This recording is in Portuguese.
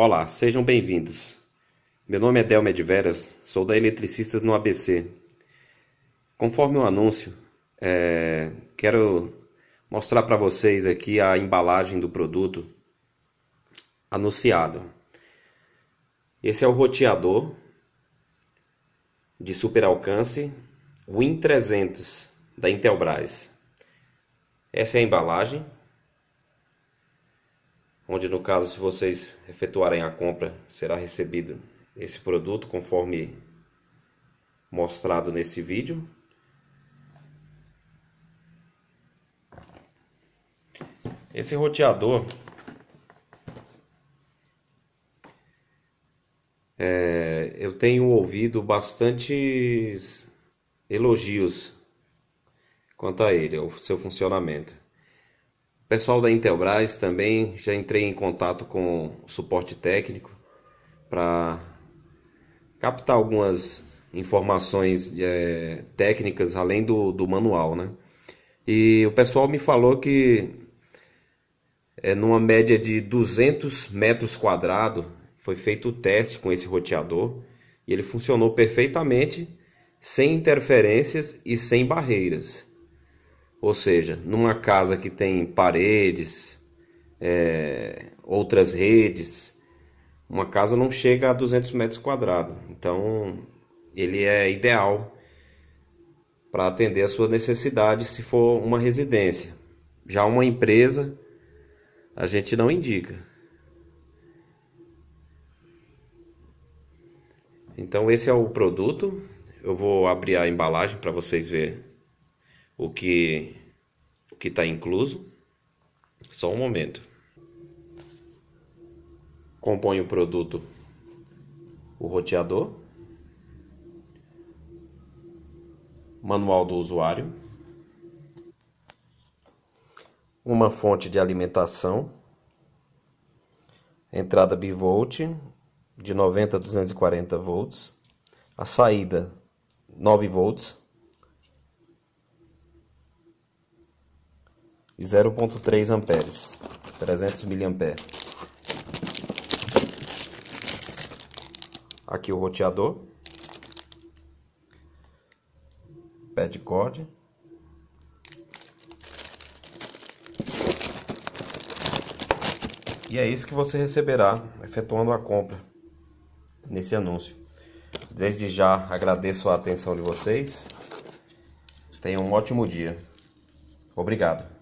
Olá, sejam bem-vindos. Meu nome é Del Veras, sou da Eletricistas no ABC. Conforme o anúncio, é... quero mostrar para vocês aqui a embalagem do produto anunciado. Esse é o roteador de super alcance Win 300 da Intelbras. Essa é a embalagem onde no caso se vocês efetuarem a compra, será recebido esse produto conforme mostrado nesse vídeo. Esse roteador é, eu tenho ouvido bastantes elogios quanto a ele, ao seu funcionamento. Pessoal da Intelbras também, já entrei em contato com suporte técnico para captar algumas informações é, técnicas além do, do manual, né? E o pessoal me falou que é numa média de 200 metros quadrados foi feito o teste com esse roteador e ele funcionou perfeitamente sem interferências e sem barreiras. Ou seja, numa casa que tem paredes, é, outras redes, uma casa não chega a 200 metros quadrados. Então, ele é ideal para atender a sua necessidade se for uma residência. Já uma empresa, a gente não indica. Então esse é o produto. Eu vou abrir a embalagem para vocês verem o que o que está incluso. Só um momento. Compõe o produto o roteador, manual do usuário, uma fonte de alimentação, entrada bivolt de 90 a 240 volts, a saída 9 volts, e 0.3 amperes, 300 mA. Aqui o roteador, pé de corda, E é isso que você receberá efetuando a compra nesse anúncio. Desde já agradeço a atenção de vocês. Tenham um ótimo dia. Obrigado.